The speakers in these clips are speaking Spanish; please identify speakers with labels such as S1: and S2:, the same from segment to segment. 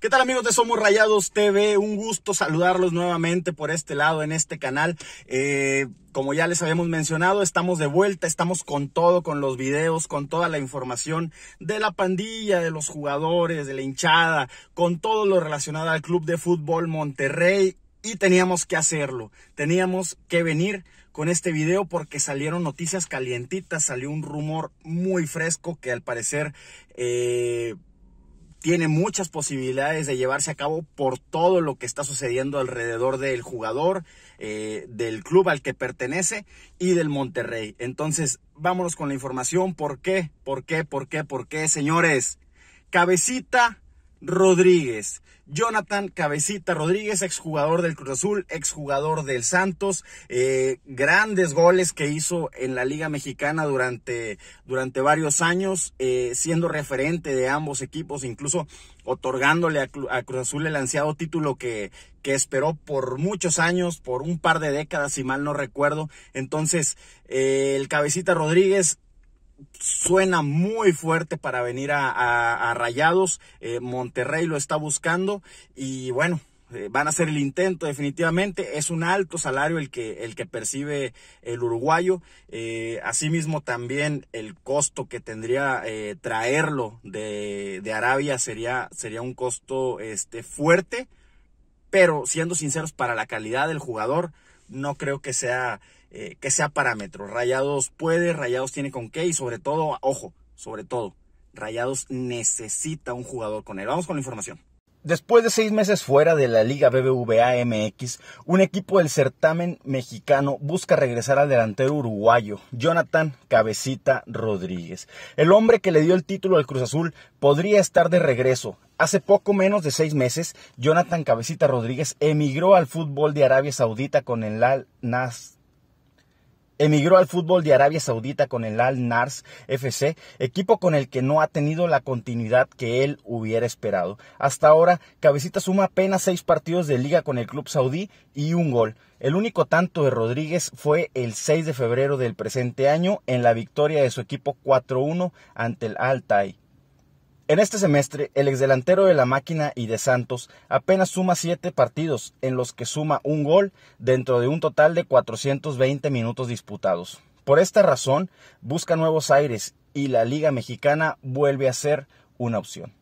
S1: ¿Qué tal amigos de Somos Rayados TV? Un gusto saludarlos nuevamente por este lado en este canal. Eh, como ya les habíamos mencionado, estamos de vuelta, estamos con todo, con los videos, con toda la información de la pandilla, de los jugadores, de la hinchada, con todo lo relacionado al Club de Fútbol Monterrey y teníamos que hacerlo. Teníamos que venir con este video porque salieron noticias calientitas, salió un rumor muy fresco que al parecer eh, tiene muchas posibilidades de llevarse a cabo por todo lo que está sucediendo alrededor del jugador, eh, del club al que pertenece y del Monterrey. Entonces, vámonos con la información. ¿Por qué? ¿Por qué? ¿Por qué? ¿Por qué, señores? Cabecita Rodríguez. Jonathan Cabecita Rodríguez, exjugador del Cruz Azul, exjugador del Santos, eh, grandes goles que hizo en la Liga Mexicana durante, durante varios años, eh, siendo referente de ambos equipos, incluso otorgándole a, Cruz Azul el ansiado título que, que esperó por muchos años, por un par de décadas, si mal no recuerdo. Entonces, eh, el Cabecita Rodríguez suena muy fuerte para venir a, Rayados. Eh, Monterrey lo está buscando y bueno, eh, van a hacer el intento definitivamente. Es un alto salario el que, el que percibe el uruguayo. Eh, asimismo también el costo que tendría traerlo de, Arabia sería, sería un costo este, fuerte, pero siendo sinceros, para la calidad del jugador no creo que sea eh, que sea parámetro. Rayados puede, Rayados tiene con qué y sobre todo, ojo, sobre todo, Rayados necesita un jugador con él. Vamos con la información. Después de seis meses fuera de la Liga BBVA MX, un equipo del certamen mexicano busca regresar al delantero uruguayo, Jonathan Cabecita Rodríguez. El hombre que le dio el título al Cruz Azul podría estar de regreso. Hace poco menos de seis meses, Jonathan Cabecita Rodríguez emigró al fútbol de Arabia Saudita con el Al nasr Emigró al fútbol de Arabia Saudita con el Al Nars FC, equipo con el que no ha tenido la continuidad que él hubiera esperado. Hasta ahora, Cabecita suma apenas seis partidos de liga con el club saudí y un gol. El único tanto de Rodríguez fue el 6 de febrero del presente año en la victoria de su equipo 4-1 ante el Al-Tai. En este semestre, el exdelantero de la máquina y de Santos apenas suma siete partidos, en los que suma un gol dentro de un total de 420 minutos disputados. Por esta razón, busca nuevos aires y la Liga Mexicana vuelve a ser una opción.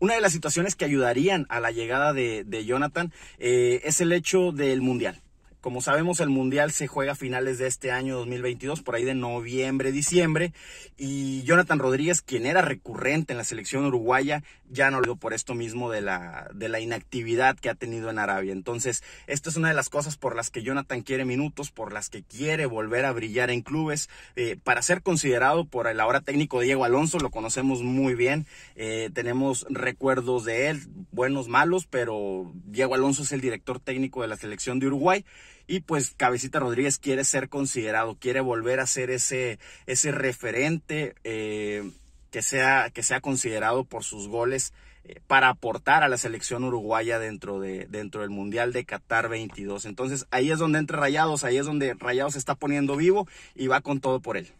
S1: Una de las situaciones que ayudarían a la llegada de, Jonathan eh, es el hecho del Mundial como sabemos, el Mundial se juega a finales de este año 2022, por ahí de noviembre, diciembre, y Jonathan Rodríguez, quien era recurrente en la selección uruguaya, ya no lo por esto mismo de la, inactividad que ha tenido en Arabia. Entonces, esta es una de las cosas por las que Jonathan quiere minutos, por las que quiere volver a brillar en clubes, eh, para ser considerado por el ahora técnico Diego Alonso, lo conocemos muy bien, eh, tenemos recuerdos de él, buenos, malos, pero Diego Alonso es el director técnico de la selección de Uruguay y pues Cabecita Rodríguez quiere ser considerado, quiere volver a ser ese, ese referente eh, que, sea, que sea considerado por sus goles eh, para aportar a la selección uruguaya dentro, de, dentro del Mundial de Qatar 22. Entonces ahí es donde entra Rayados, ahí es donde Rayados se está poniendo vivo y va con todo por él.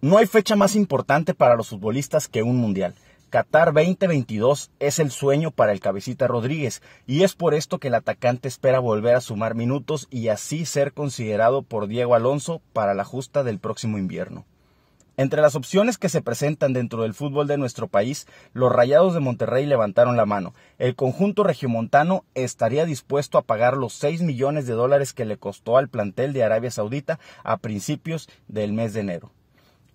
S1: No hay fecha más importante para los futbolistas que un Mundial. Qatar 2022 es el sueño para el cabecita Rodríguez y es por esto que el atacante espera volver a sumar minutos y así ser considerado por Diego Alonso para la justa del próximo invierno. Entre las opciones que se presentan dentro del fútbol de nuestro país, los Rayados de Monterrey levantaron la mano. El conjunto regiomontano estaría dispuesto a pagar los 6 millones de dólares que le costó al plantel de Arabia Saudita a principios del mes de enero.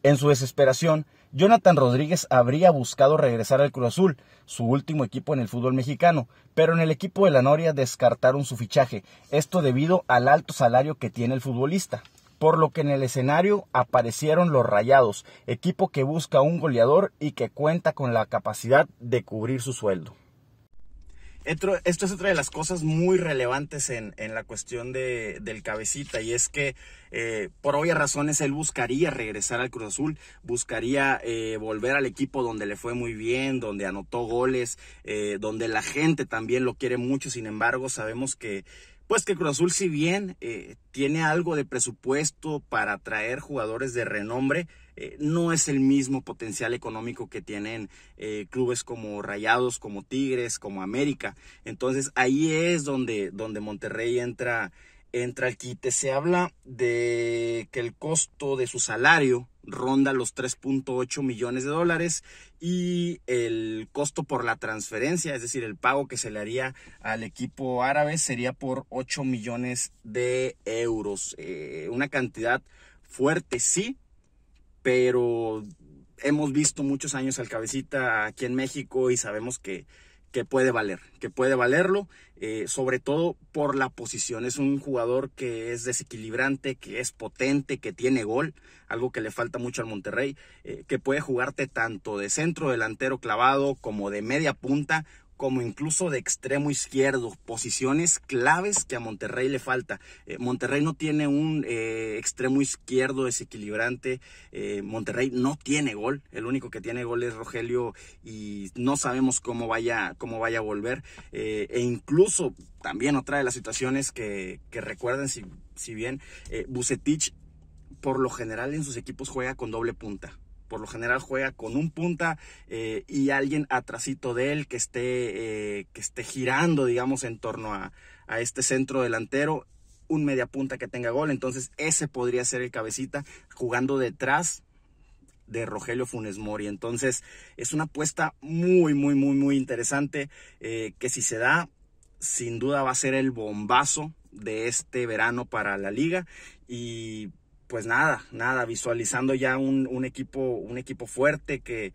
S1: En su desesperación, Jonathan Rodríguez habría buscado regresar al Cruz Azul, su último equipo en el fútbol mexicano, pero en el equipo de la Noria descartaron su fichaje, esto debido al alto salario que tiene el futbolista. Por lo que en el escenario aparecieron los Rayados, equipo que busca un goleador y que cuenta con la capacidad de cubrir su sueldo. Esto, es otra de las cosas muy relevantes en, en la cuestión de, del cabecita y es que eh, por obvias razones él buscaría regresar al Cruz Azul, buscaría eh, volver al equipo donde le fue muy bien, donde anotó goles, eh, donde la gente también lo quiere mucho, sin embargo sabemos que pues que Cruz Azul, si bien eh, tiene algo de presupuesto para atraer jugadores de renombre, eh, no es el mismo potencial económico que tienen eh, clubes como Rayados, como Tigres, como América. Entonces ahí es donde, donde Monterrey entra, entra al quite. Se habla de que el costo de su salario ronda los 3.8 millones de dólares y el costo por la transferencia, es decir, el pago que se le haría al equipo árabe sería por 8 millones de euros. Eh, una cantidad fuerte, sí, pero hemos visto muchos años al cabecita aquí en México y sabemos que que puede valer, que puede valerlo, eh, sobre todo por la posición. Es un jugador que es desequilibrante, que es potente, que tiene gol, algo que le falta mucho al Monterrey, eh, que puede jugarte tanto de centro delantero clavado como de media punta como incluso de extremo izquierdo, posiciones claves que a Monterrey le falta. Eh, Monterrey no tiene un eh, extremo izquierdo desequilibrante, eh, Monterrey no tiene gol, el único que tiene gol es Rogelio y no sabemos cómo vaya, cómo vaya a volver. e incluso también otra de las situaciones que, que recuerden, si, si bien Bucetich por lo general en sus equipos juega con doble punta por lo general juega con un punta eh, y alguien atrasito de él que esté, eh, que esté girando, digamos, en torno a, este centro delantero, un media punta que tenga gol, entonces ese podría ser el cabecita jugando detrás de Rogelio Funes Mori. Entonces es una apuesta muy, muy, muy, muy interesante eh, que si se da, sin duda va a ser el bombazo de este verano para la liga y pues nada, nada, visualizando ya un, equipo, un equipo fuerte que,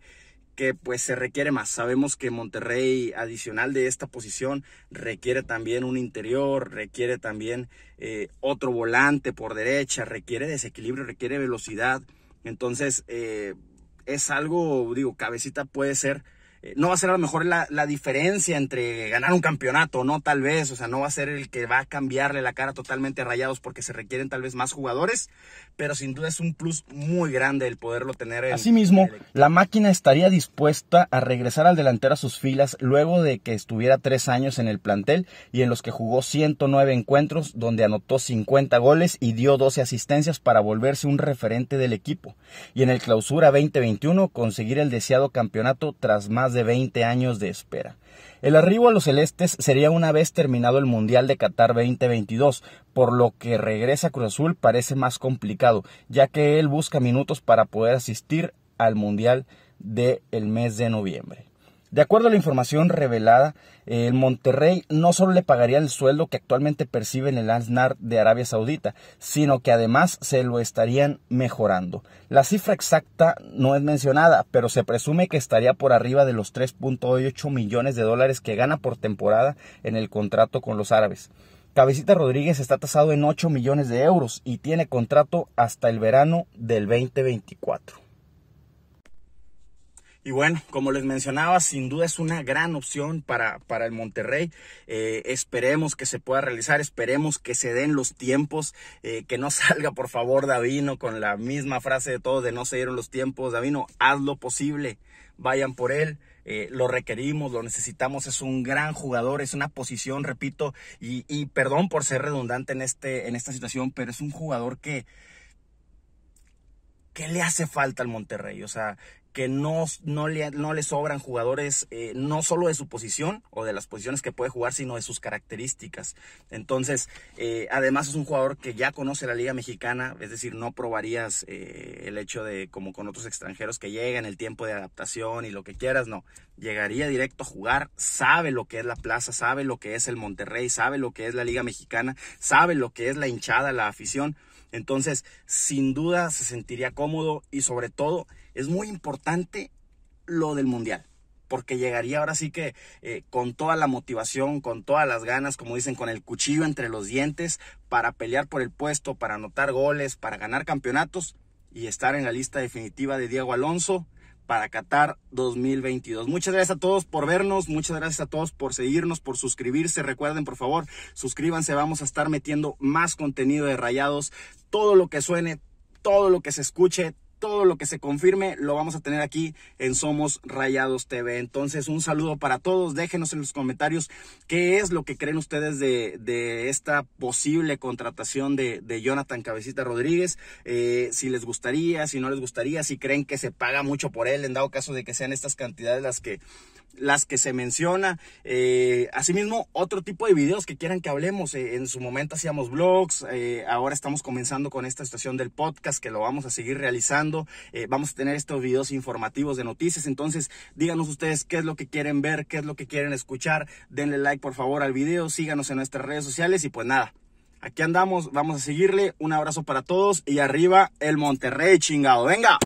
S1: que pues se requiere más. Sabemos que Monterrey, adicional de esta posición, requiere también un interior, requiere también eh, otro volante por derecha, requiere desequilibrio, requiere velocidad. Entonces, eh, es algo, digo, cabecita puede ser eh, no va a ser a lo mejor la, la, diferencia entre ganar un campeonato, ¿no? Tal vez, o sea, no va a ser el que va a cambiarle la cara totalmente Rayados porque se requieren tal vez más jugadores, pero sin duda es un plus muy grande el poderlo tener. En, Asimismo, la máquina estaría dispuesta a regresar al delantero a sus filas luego de que estuviera tres años en el plantel y en los que jugó 109 encuentros donde anotó 50 goles y dio 12 asistencias para volverse un referente del equipo y en el clausura 2021 conseguir el deseado campeonato tras más de 20 años de espera. El arribo a los celestes sería una vez terminado el Mundial de Qatar 2022, por lo que regresa a Cruz Azul parece más complicado, ya que él busca minutos para poder asistir al Mundial del mes de noviembre. De acuerdo a la información revelada, el Monterrey no solo le pagaría el sueldo que actualmente percibe en el ASNAR de Arabia Saudita, sino que además se lo estarían mejorando. La cifra exacta no es mencionada, pero se presume que estaría por arriba de los 3.8 millones de dólares que gana por temporada en el contrato con los árabes. Cabecita Rodríguez está tasado en 8 millones de euros y tiene contrato hasta el verano del 2024. Y bueno, como les mencionaba, sin duda es una gran opción para, para el Monterrey. Eh, esperemos que se pueda realizar, esperemos que se den los tiempos, eh, que no salga por favor Davino con la misma frase de todos de no se dieron los tiempos. Davino, haz lo posible, vayan por él. Eh, lo requerimos, lo necesitamos, es un gran jugador, es una posición, repito, y, y perdón por ser redundante en, este, en esta situación, pero es un jugador que, ¿qué le hace falta al Monterrey? O sea, que no, le, sobran jugadores, eh, no solo de su posición o de las posiciones que puede jugar, sino de sus características. Entonces, eh, además es un jugador que ya conoce la Liga Mexicana, es decir, no probarías eh, el hecho de, como con otros extranjeros que llegan, el tiempo de adaptación y lo que quieras, no. Llegaría directo a jugar, sabe lo que es la plaza, sabe lo que es el Monterrey, sabe lo que es la Liga Mexicana, sabe lo que es la hinchada, la afición. Entonces, sin duda se sentiría cómodo y sobre todo es muy importante lo del mundial porque llegaría ahora sí que eh, con toda la motivación, con todas las ganas, como dicen, con el cuchillo entre los dientes, para pelear por el puesto, para anotar goles, para ganar campeonatos y estar en la lista definitiva de Diego Alonso, para Qatar 2022. Muchas gracias a todos por vernos, muchas gracias a todos por seguirnos, por suscribirse. Recuerden, por favor, suscríbanse, vamos a estar metiendo más contenido de Rayados, todo lo que suene, todo lo que se escuche, todo lo que se confirme lo vamos a tener aquí en Somos Rayados TV. Entonces, un saludo para todos. Déjenos en los comentarios qué es lo que creen ustedes de, esta posible contratación de, Jonathan Cabecita Rodríguez. Eh, si les gustaría, si no les gustaría, si creen que se paga mucho por él, en dado caso de que sean estas cantidades las que las que se menciona. Eh, asimismo, otro tipo de videos que quieran que hablemos. Eh, en su momento hacíamos blogs, eh, ahora estamos comenzando con esta estación del podcast que lo vamos a seguir realizando. vamos a tener estos videos informativos de noticias. Entonces, díganos ustedes qué es lo que quieren ver, qué es lo que quieren escuchar. Denle like por favor al video, síganos en nuestras redes sociales y pues nada. Aquí andamos, vamos a seguirle. Un abrazo para todos y arriba el Monterrey chingado. Venga.